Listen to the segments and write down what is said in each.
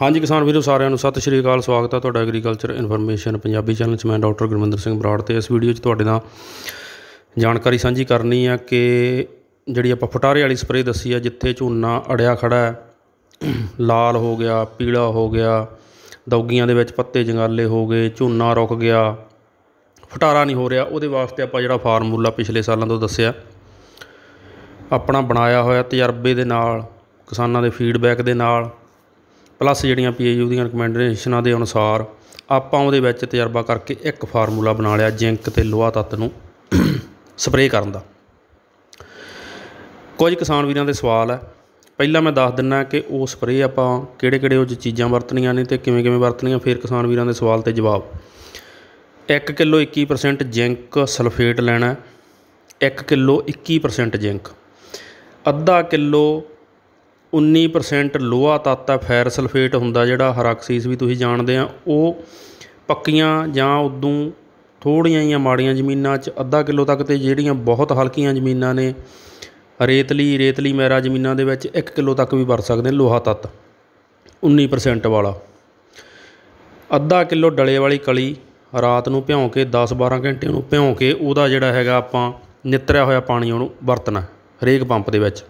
ਹਾਂਜੀ ਕਿਸਾਨ ਵੀਰੋ ਸਾਰਿਆਂ ਨੂੰ ਸਤਿ ਸ਼੍ਰੀ ਅਕਾਲ ਸਵਾਗਤ ਹੈ ਤੁਹਾਡਾ ਐਗਰੀਕਲਚਰ ਇਨਫੋਰਮੇਸ਼ਨ ਪੰਜਾਬੀ ਚੈਨਲ 'ਚ ਮੈਂ ਡਾਕਟਰ ਗੁਰਮਿੰਦਰ ਸਿੰਘ ਬਰਾੜ ਤੇ ਇਸ ਵੀਡੀਓ 'ਚ ਤੁਹਾਡੇ ਨਾਲ ਜਾਣਕਾਰੀ ਸਾਂਝੀ ਕਰਨੀ ਆ ਕਿ ਜਿਹੜੀ ਆਪਾਂ ਫਟਾਰੇ ਵਾਲੀ ਸਪਰੇਅ ਦੱਸੀ ਆ ਜਿੱਥੇ ਝੋਨਾ ਅੜਿਆ ਖੜਾ ਹੈ ਲਾਲ ਹੋ ਗਿਆ ਪੀਲਾ ਹੋ ਗਿਆ ਦੌਗੀਆਂ ਦੇ ਵਿੱਚ ਪੱਤੇ ਜੰਗਾਲੇ ਹੋ ਗਏ ਝੋਨਾ ਰੁਕ ਗਿਆ ਫਟਾਰਾ ਨਹੀਂ ਹੋ ਰਿਹਾ ਉਹਦੇ ਵਾਸਤੇ ਆਪਾਂ ਜਿਹੜਾ ਫਾਰਮੂਲਾ ਪਿਛਲੇ ਸਾਲਾਂ ਤੋਂ ਦੱਸਿਆ ਆਪਣਾ ਬਣਾਇਆ ਹੋਇਆ ਤਜਰਬੇ ਦੇ ਨਾਲ ਕਿਸਾਨਾਂ ਦੇ ਫੀਡਬੈਕ ਦੇ ਨਾਲ ਪਲੱਸ ਜਿਹੜੀਆਂ ਪੀਏਯੂ ਦੀਆਂ ਰਿਕਮੈਂਡੇਸ਼ਨਾਂ ਦੇ ਅਨੁਸਾਰ ਆਪਾਂ ਉਹਦੇ ਵਿੱਚ ਤਜਰਬਾ ਕਰਕੇ ਇੱਕ ਫਾਰਮੂਲਾ ਬਣਾ ਲਿਆ ਜ਼ਿੰਕ ਤੇ ਲੋਹਾ ਤੱਤ ਨੂੰ ਸਪਰੇਅ ਕਰਨ ਦਾ ਕੁਝ ਕਿਸਾਨ ਵੀਰਾਂ ਦੇ ਸਵਾਲ ਹੈ ਪਹਿਲਾਂ ਮੈਂ ਦੱਸ ਦਿੰਨਾ ਕਿ ਉਹ ਸਪਰੇਅ ਆਪਾਂ ਕਿਹੜੇ-ਕਿਹੜੇ ਉਹ ਚੀਜ਼ਾਂ ਵਰਤਣੀਆਂ ਨੇ ਤੇ ਕਿਵੇਂ-ਕਿਵੇਂ ਵਰਤਣੀਆਂ ਫਿਰ ਕਿਸਾਨ ਵੀਰਾਂ ਦੇ ਸਵਾਲ ਤੇ ਜਵਾਬ 1 ਕਿਲੋ 21% ਜ਼ਿੰਕ ਸਲਫੇਟ ਲੈਣਾ 1 ਕਿਲੋ 21% ਜ਼ਿੰਕ ਅੱਧਾ ਕਿਲੋ 19% ਲੋਹਾ ਤੱਤ ਆ ਫੈਰ ਸਲਫੇਟ ਹੁੰਦਾ ਜਿਹੜਾ ਹਰਾਕਸੀਸ ਵੀ ਤੁਸੀਂ ਜਾਣਦੇ ਆ ਉਹ ਪੱਕੀਆਂ ਜਾਂ ਉਦੋਂ ਥੋੜੀਆਂ ਜਾਂ ਮਾੜੀਆਂ ਜ਼ਮੀਨਾਂ 'ਚ ਅੱਧਾ ਕਿਲੋ ਤੱਕ ਤੇ ਜਿਹੜੀਆਂ ਬਹੁਤ ਹਲਕੀਆਂ ਜ਼ਮੀਨਾਂ ਨੇ ਰੇਤਲੀ ਰੇਤਲੀ ਮੈਰਾ ਜ਼ਮੀਨਾਂ ਦੇ ਵਿੱਚ 1 ਕਿਲੋ ਤੱਕ ਵੀ ਵਰਤ ਸਕਦੇ ਨੇ ਲੋਹਾ ਤੱਤ 19% ਵਾਲਾ ਅੱਧਾ ਕਿਲੋ ਡਲੇ ਵਾਲੀ ਕਲੀ ਰਾਤ ਨੂੰ ਭਿਉਂ ਕੇ 10-12 ਘੰਟੇ ਨੂੰ ਭਿਉਂ ਕੇ ਉਹਦਾ ਜਿਹੜਾ ਹੈਗਾ ਆਪਾਂ ਨਿਤਰਿਆ ਹੋਇਆ ਪਾਣੀ ਉਹਨੂੰ ਵਰਤਣਾ ਹਰੇਕ ਪੰਪ ਦੇ ਵਿੱਚ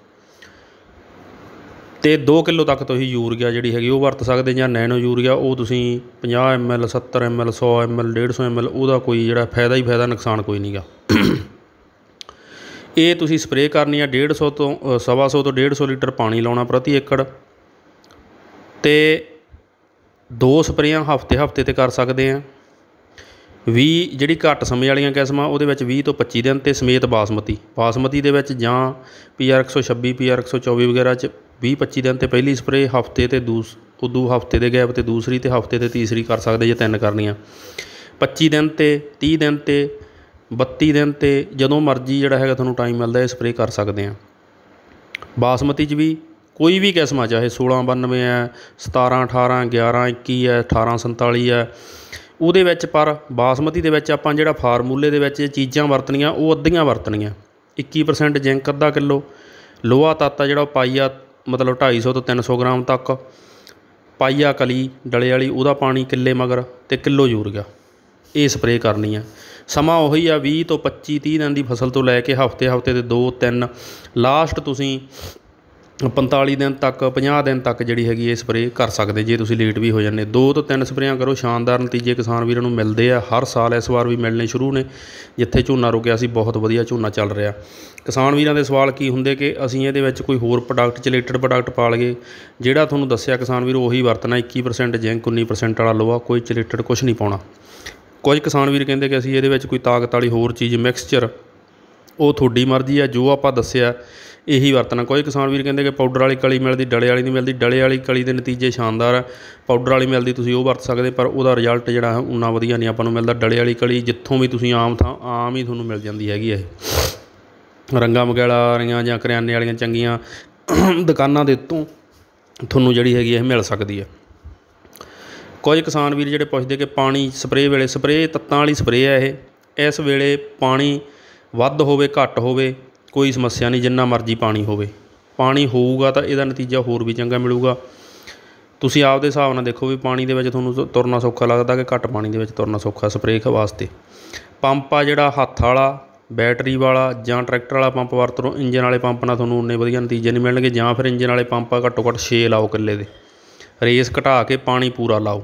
ਤੇ 2 ਕਿਲੋ ਤੱਕ ਤੁਸੀਂ ਯੂਰੀਆ ਜਿਹੜੀ ਹੈਗੀ ਉਹ ਵਰਤ ਸਕਦੇ ਜਾਂ ਨੈਨੋ ਯੂਰੀਆ ਉਹ ਤੁਸੀਂ 50 ਐੱਮ 70 ਸੱਤਰ 100 ਐੱਲ 150 ਐੱਮ ਉਹਦਾ ਕੋਈ ਜਿਹੜਾ ਫਾਇਦਾ ਹੀ ਫਾਇਦਾ ਨੁਕਸਾਨ ਕੋਈ ਨਹੀਂਗਾ ਇਹ ਤੁਸੀਂ ਸਪਰੇਅ ਕਰਨੀ ਆ 150 ਤੋਂ 125 ਤੋਂ 150 ਲੀਟਰ ਪਾਣੀ ਲਾਉਣਾ ਪ੍ਰਤੀ ਏਕੜ ਤੇ ਦੋ ਸਪਰੇਆਂ ਹਫਤੇ ਹਫਤੇ ਤੇ ਕਰ ਸਕਦੇ ਆ 20 ਜਿਹੜੀ ਘੱਟ ਸਮੇਂ ਵਾਲੀਆਂ ਕਿਸਮਾਂ ਉਹਦੇ ਵਿੱਚ 20 ਤੋਂ 25 ਦਿਨ ਤੇ ਸਮੇਤ ਬਾਸਮਤੀ ਬਾਸਮਤੀ ਦੇ ਵਿੱਚ ਜਾਂ ਪੀਆਰ 126 ਪੀਆਰ 124 ਵਗੈਰਾ ਚ 20 25 ਦਿਨ ਤੇ ਪਹਿਲੀ ਸਪਰੇ ਹਫਤੇ ਤੇ ਦੂਸ ਉਦੋਂ ਹਫਤੇ ਦੇ ਗੈਪ ਤੇ ਦੂਸਰੀ ਤੇ ਹਫਤੇ ਤੇ ਤੀਸਰੀ ਕਰ ਸਕਦੇ ਜੇ ਤਿੰਨ ਕਰਨੀਆਂ 25 ਦਿਨ ਤੇ 30 ਦਿਨ ਤੇ 32 ਦਿਨ ਤੇ ਜਦੋਂ ਮਰਜ਼ੀ ਜਿਹੜਾ ਹੈਗਾ ਤੁਹਾਨੂੰ ਟਾਈਮ ਮਿਲਦਾ ਹੈ ਸਪਰੇ ਕਰ ਸਕਦੇ ਆ ਬਾਸਮਤੀ 'ਚ ਵੀ ਕੋਈ ਵੀ ਕਿਸਮ ਆ ਚਾਹੇ 18 ਹੈ 21 ਆ ਹੈ 47 ਹੈ ਉਹਦੇ ਵਿੱਚ ਪਰ ਬਾਸਮਤੀ ਦੇ ਵਿੱਚ ਆਪਾਂ ਜਿਹੜਾ ਫਾਰਮੂਲੇ ਦੇ ਵਿੱਚ ਇਹ ਚੀਜ਼ਾਂ ਵਰਤਣੀਆਂ ਉਹ ਅੱਧੀਆਂ ਵਰਤਣੀਆਂ 21% ਜ਼ਿੰਕ ਅੱਧਾ ਕਿਲੋ ਲੋਹਾ ਤੱਤ ਜਿਹੜਾ ਪਾਈਆ ਮਤਲਬ 250 ਤੋਂ 300 ਗ੍ਰਾਮ ਤੱਕ ਪਾਈਆ ਕਲੀ ਡਲੇ ਵਾਲੀ ਉਹਦਾ ਪਾਣੀ ਕਿੱਲੇ ਮਗਰ ਤੇ ਕਿਲੋ ਯੂਰੀਆ ਇਹ ਸਪਰੇ ਕਰਨੀ ਆ ਸਮਾਂ ਉਹੀ ਆ 20 ਤੋਂ 25 30 ਦਿਨ ਦੀ ਫਸਲ ਤੋਂ ਲੈ ਕੇ ਹਫਤੇ ਹਫਤੇ ਦੇ 2 3 ਲਾਸਟ ਤੁਸੀਂ 45 ਦਿਨ ਤੱਕ 50 ਦਿਨ ਤੱਕ ਜਿਹੜੀ ਹੈਗੀ ਇਹ ਸਪਰੇਅ ਕਰ ਸਕਦੇ ਜੇ ਤੁਸੀਂ ਲੇਟ ਵੀ ਹੋ ਜਾਂਦੇ ਦੋ ਤੋਂ ਤਿੰਨ ਸਪਰੇਆਂ ਕਰੋ ਸ਼ਾਨਦਾਰ ਨਤੀਜੇ ਕਿਸਾਨ ਵੀਰਾਂ ਨੂੰ ਮਿਲਦੇ ਆ ਹਰ ਸਾਲ ਇਸ ਵਾਰ ਵੀ ਮਿਲਣੇ ਸ਼ੁਰੂ ਨੇ ਜਿੱਥੇ ਝੋਨਾ ਰੁਕਿਆ ਸੀ ਬਹੁਤ ਵਧੀਆ ਝੋਨਾ ਚੱਲ ਰਿਹਾ ਕਿਸਾਨ ਵੀਰਾਂ ਦੇ ਸਵਾਲ ਕੀ ਹੁੰਦੇ ਕਿ ਅਸੀਂ ਇਹਦੇ ਵਿੱਚ ਕੋਈ ਹੋਰ ਪ੍ਰੋਡਕਟ ਚ ਰਿਲੇਟਡ ਪ੍ਰੋਡਕਟ ਪਾ ਲਈਏ ਜਿਹੜਾ ਤੁਹਾਨੂੰ ਦੱਸਿਆ ਕਿਸਾਨ ਵੀਰ ਉਹੀ ਵਰਤਣਾ 21% ਜਿੰਕ 19% ਵਾਲਾ ਲੋਹਾ ਕੋਈ ਚ ਰਿਲੇਟਡ ਕੁਝ ਨਹੀਂ ਪਾਉਣਾ ਕੁਝ ਕਿਸਾਨ ਵੀਰ ਕਹਿੰਦੇ ਕਿ ਅਸੀਂ ਇਹਦੇ ਵਿੱਚ ਕੋਈ ਤਾਕਤ ਵਾਲੀ ਹੋਰ ਚੀਜ਼ ਮਿਕਸਚਰ ਉਹ ਤੁਹਾਡੀ ਮਰਜ਼ੀ ਆ ਜੋ ਆਪਾਂ ਦੱਸਿਆ ਇਹੀ ਵਰਤਣਾ ਕੋਈ ਕਿਸਾਨ ਵੀਰ ਕਹਿੰਦੇ ਕਿ ਪਾਊਡਰ ਵਾਲੀ ਕਲੀ ਮਿਲਦੀ ਡਲੇ ਵਾਲੀ ਨਹੀਂ ਮਿਲਦੀ ਡਲੇ ਵਾਲੀ ਕਲੀ ਦੇ ਨਤੀਜੇ ਸ਼ਾਨਦਾਰ ਆ ਪਾਊਡਰ ਵਾਲੀ ਮਿਲਦੀ ਤੁਸੀਂ ਉਹ ਵਰਤ ਸਕਦੇ ਪਰ ਉਹਦਾ ਰਿਜ਼ਲਟ ਜਿਹੜਾ ਉਨਾ ਵਧੀਆ ਨਹੀਂ ਆਪਾਂ ਨੂੰ ਮਿਲਦਾ ਡਲੇ ਵਾਲੀ ਕਲੀ ਜਿੱਥੋਂ ਵੀ ਤੁਸੀਂ ਆਮ ਥਾਂ ਆਮ ਹੀ ਤੁਹਾਨੂੰ ਮਿਲ ਜਾਂਦੀ ਹੈਗੀ ਇਹ ਰੰਗਾ ਵਗੈਰਾ ਰੀਆਂ ਜਾਂ ਕਰਿਆਨੇ ਵਾਲੀਆਂ ਚੰਗੀਆਂ ਦੁਕਾਨਾਂ ਦੇ ਉੱਤੋਂ ਤੁਹਾਨੂੰ ਜਿਹੜੀ ਹੈਗੀ ਇਹ ਮਿਲ ਸਕਦੀ ਹੈ ਕੁਝ ਕਿਸਾਨ ਵੀਰ ਜਿਹੜੇ ਪੁੱਛਦੇ ਕਿ ਪਾਣੀ ਸਪਰੇਅ ਵੇਲੇ ਸਪਰੇਅ ਤੱਤਾਂ ਵਾਲੀ ਸਪਰੇਅ ਹੈ ਇਹ ਇਸ ਵੇਲੇ ਪਾਣੀ ਵੱਧ ਹੋਵੇ ਘੱਟ ਹੋਵੇ ਕੋਈ ਸਮੱਸਿਆ ਨਹੀਂ ਜਿੰਨਾ ਮਰਜ਼ੀ ਪਾਣੀ ਹੋਵੇ ਪਾਣੀ ਹੋਊਗਾ ਤਾਂ ਇਹਦਾ ਨਤੀਜਾ ਹੋਰ ਵੀ ਚੰਗਾ ਮਿਲੂਗਾ ਤੁਸੀਂ ਆਪਦੇ ਹਿਸਾਬ ਨਾਲ ਦੇਖੋ ਵੀ ਪਾਣੀ ਦੇ ਵਿੱਚ ਤੁਹਾਨੂੰ ਤੁਰਨਾ ਸੌਖਾ ਲੱਗਦਾ ਕਿ ਘੱਟ ਪਾਣੀ ਦੇ ਵਿੱਚ ਤੁਰਨਾ ਸੌਖਾ ਸਪਰੇਅ ਵਾਸਤੇ ਪੰਪ ਆ ਜਿਹੜਾ ਹੱਥ ਵਾਲਾ ਬੈਟਰੀ ਵਾਲਾ ਜਾਂ ਟਰੈਕਟਰ ਵਾਲਾ ਪੰਪ ਵਰਤ ਲਓ ਇੰਜਨ ਵਾਲੇ ਪੰਪ ਨਾਲ ਤੁਹਾਨੂੰ ਉਨੇ ਵਧੀਆ ਨਤੀਜੇ ਨਹੀਂ ਮਿਲਣਗੇ ਜਾਂ ਫਿਰ ਇੰਜਨ ਵਾਲੇ ਪੰਪ ਆ ਘੱਟੋ ਘੱਟ 6 ਲਾਓ ਕਿੱਲੇ ਦੇ ਰੇਸ ਘਟਾ ਕੇ ਪਾਣੀ ਪੂਰਾ ਲਾਓ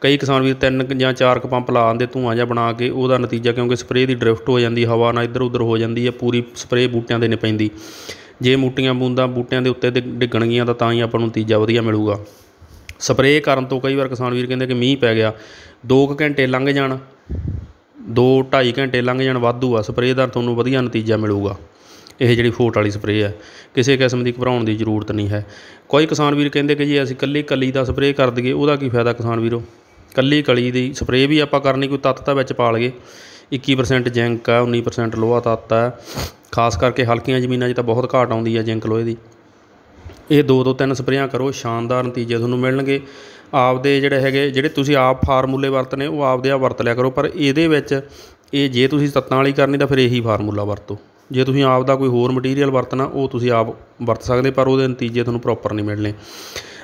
ਕਈ ਕਿਸਾਨ ਵੀਰ ਤਿੰਨ ਜਾਂ ਚਾਰ ਕ ਪੰਪ ਲਾ ਆਂਦੇ ਧੂਆਂ ਜਾਂ ਬਣਾ ਕੇ ਉਹਦਾ ਨਤੀਜਾ ਕਿਉਂਕਿ ਸਪਰੇਅ ਦੀ ਡ੍ਰਿਫਟ ਹੋ ਜਾਂਦੀ ਹਵਾ ਨਾਲ ਇੱਧਰ ਉੱਧਰ ਹੋ ਜਾਂਦੀ ਹੈ ਪੂਰੀ ਸਪਰੇਅ ਬੂਟਿਆਂ ਦੇ ਨਹੀਂ ਪੈਂਦੀ ਜੇ ਮੂਟੀਆਂ ਬੂੰਦਾਂ ਬੂਟਿਆਂ ਦੇ ਉੱਤੇ ਡਿੱਗਣਗੀਆਂ ਤਾਂ ਤਾਂ ਹੀ ਆਪਾਂ ਨੂੰ ਨਤੀਜਾ ਵਧੀਆ ਮਿਲੂਗਾ ਸਪਰੇਅ ਕਰਨ ਤੋਂ ਕਈ ਵਾਰ ਕਿਸਾਨ ਵੀਰ ਕਹਿੰਦੇ ਕਿ ਮੀਂਹ ਪੈ ਗਿਆ 2 ਘੰਟੇ ਲੰਘ ਜਾਣ 2 2.5 ਘੰਟੇ ਲੰਘ ਜਾਣ ਵਾਧੂ ਆ ਸਪਰੇਅ ਦਾ ਤੁਹਾਨੂੰ ਵਧੀਆ ਨਤੀਜਾ ਮਿਲੂਗਾ ਇਹ ਜਿਹੜੀ ਫੋਟ ਵਾਲੀ ਸਪਰੇਅ ਹੈ ਕਿਸੇ ਕਿਸਮ ਦੀ ਘਬਰਾਉਣ ਦੀ ਜ਼ਰੂਰਤ ਨਹੀਂ ਹੈ ਕੋਈ ਕਿਸਾਨ ਵੀਰ ਕਹਿੰਦੇ ਕਿ ਜੀ ਅਸੀਂ ਕੱਲੀ ਕੱਲੀ ਦਾ ਸਪਰੇਅ ਕਰ ਦਈਏ ਉਹਦਾ ਕੀ ਫਾਇਦਾ ਕਿਸਾਨ ਵੀਰੋ ਕੱਲੀ ਕਲੀ ਦੀ ਸਪਰੇ ਵੀ ਆਪਾਂ ਕਰਨੀ ਕੋਈ ਤੱਤ ਤਾਂ ਵਿੱਚ ਪਾ ਲਗੇ 21% ਜ਼ਿੰਕ ਆ 19% ਲੋਹਾ ਤੱਤ ਆ ਖਾਸ ਕਰਕੇ ਹਲਕੀਆਂ ਜ਼ਮੀਨਾਂ 'ਚ ਤਾਂ ਬਹੁਤ ਘਾਟ ਆਉਂਦੀ ਆ ਜ਼ਿੰਕ ਲੋਹੇ ਦੀ ਇਹ ਦੋ ਦੋ ਤਿੰਨ ਸਪਰੇਆਂ ਕਰੋ ਸ਼ਾਨਦਾਰ ਨਤੀਜੇ ਤੁਹਾਨੂੰ ਮਿਲਣਗੇ ਆਪਦੇ ਜਿਹੜੇ ਹੈਗੇ ਜਿਹੜੇ ਤੁਸੀਂ ਆਪ ਫਾਰਮੂਲੇ ਵਰਤਨੇ ਉਹ ਆਪਦੇ ਆ ਵਰਤ ਲਿਆ ਕਰੋ ਪਰ ਇਹਦੇ ਵਿੱਚ ਇਹ ਜੇ ਤੁਸੀਂ ਤੱਤਾਂ ਵਾਲੀ ਕਰਨੀ ਤਾਂ ਫਿਰ ਇਹੀ ਫਾਰਮੂਲਾ ਵਰਤੋ ਜੇ ਤੁਸੀਂ ਆਪ ਦਾ ਕੋਈ ਹੋਰ ਮਟੀਰੀਅਲ ਵਰਤਣਾ ਉਹ ਤੁਸੀਂ ਆਪ ਵਰਤ ਸਕਦੇ ਪਰ ਉਹਦੇ ਨਤੀਜੇ ਤੁਹਾਨੂੰ ਪ੍ਰੋਪਰ ਨਹੀਂ ਮਿਲਣੇ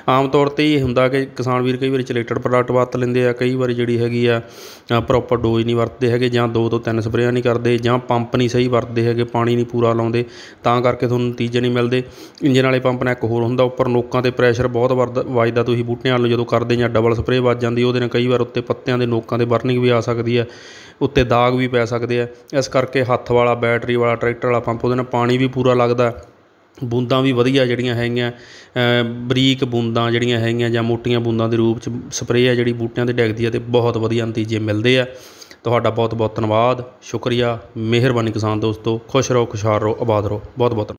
ਆਮ ਤੌਰ ਤੇ ਇਹ ਹੁੰਦਾ ਕਿ ਕਿਸਾਨ ਵੀਰ ਕਈ ਵਾਰੀ ਚਲੇਟਡ ਪ੍ਰੋਡਕਟ ਵਰਤ ਲੈਂਦੇ ਆ ਕਈ ਵਾਰੀ ਜਿਹੜੀ ਹੈਗੀ ਆ ਪ੍ਰੋਪਰ ਡੋਜ਼ ਨਹੀਂ ਵਰਤਦੇ ਹੈਗੇ ਜਾਂ ਦੋ ਤੋਂ ਤਿੰਨ ਸਪਰੇਆਂ ਨਹੀਂ ਕਰਦੇ ਜਾਂ ਪੰਪ ਨਹੀਂ ਸਹੀ ਵਰਤਦੇ ਹੈਗੇ ਪਾਣੀ ਨਹੀਂ ਪੂਰਾ ਲਾਉਂਦੇ ਤਾਂ ਕਰਕੇ ਤੁਹਾਨੂੰ ਨਤੀਜੇ ਨਹੀਂ ਮਿਲਦੇ ਇੰਜਨ ਵਾਲੇ ਪੰਪ ਨਾਲ ਇੱਕ ਹੋਰ ਹੁੰਦਾ ਉੱਪਰ ਨੋਕਾਂ ਤੇ ਪ੍ਰੈਸ਼ਰ ਬਹੁਤ ਵੱਜਦਾ ਤੁਸੀਂ ਬੂਟਿਆਂ ਵੱਲ ਜਦੋਂ ਕਰਦੇ ਜਾਂ ਡਬਲ ਸਪਰੇਅ ਵੱਜ ਜਾਂਦੀ ਉਹਦੇ ਨਾਲ ਕਈ ਵਾਰ ਉੱਤੇ ਪੱਤਿਆਂ ਦੇ ਨੋਕਾਂ ਦੇ ਬਰਨਿੰਗ ਵੀ ਆ ਸਕਦੀ ਹੈ ਉੱਤੇ ਦਾਗ ਵੀ ਪੈ ਸਕਦੇ ਆ ਇਸ ਕਰਕੇ ਹੱਥ ਵਾਲਾ ਬੈਟਰੀ ਵਾਲਾ ਟਰੈਕਟਰ ਵਾਲਾ ਪੰਪ ਉਹਦੇ ਨਾਲ ਪਾਣੀ ਵੀ ਪੂਰਾ ਲੱਗਦਾ ਬੂੰਦਾਂ ਵੀ ਵਧੀਆ ਜਿਹੜੀਆਂ ਹੈਗੀਆਂ ਬਰੀਕ ਬੂੰਦਾਂ ਜਿਹੜੀਆਂ ਹੈਗੀਆਂ ਜਾਂ ਮੋਟੀਆਂ ਬੂੰਦਾਂ ਦੇ ਰੂਪ 'ਚ ਸਪਰੇਅ ਆ ਜਿਹੜੀ ਬੂਟਿਆਂ 'ਤੇ ਡੈਗਦੀ ਆ ਤੇ ਬਹੁਤ ਵਧੀਆ ਨਤੀਜੇ ਮਿਲਦੇ ਆ ਤੁਹਾਡਾ ਬਹੁਤ ਬਹੁਤ ਧੰਨਵਾਦ ਸ਼ੁਕਰੀਆ ਮਿਹਰਬਾਨੀ ਕਿਸਾਨ ਦੋਸਤੋ ਖੁਸ਼ ਰਹੋ ਖੁਸ਼ਹਾਲ ਰਹੋ ਆਬਾਦ ਰਹੋ ਬਹੁਤ ਬਹੁਤ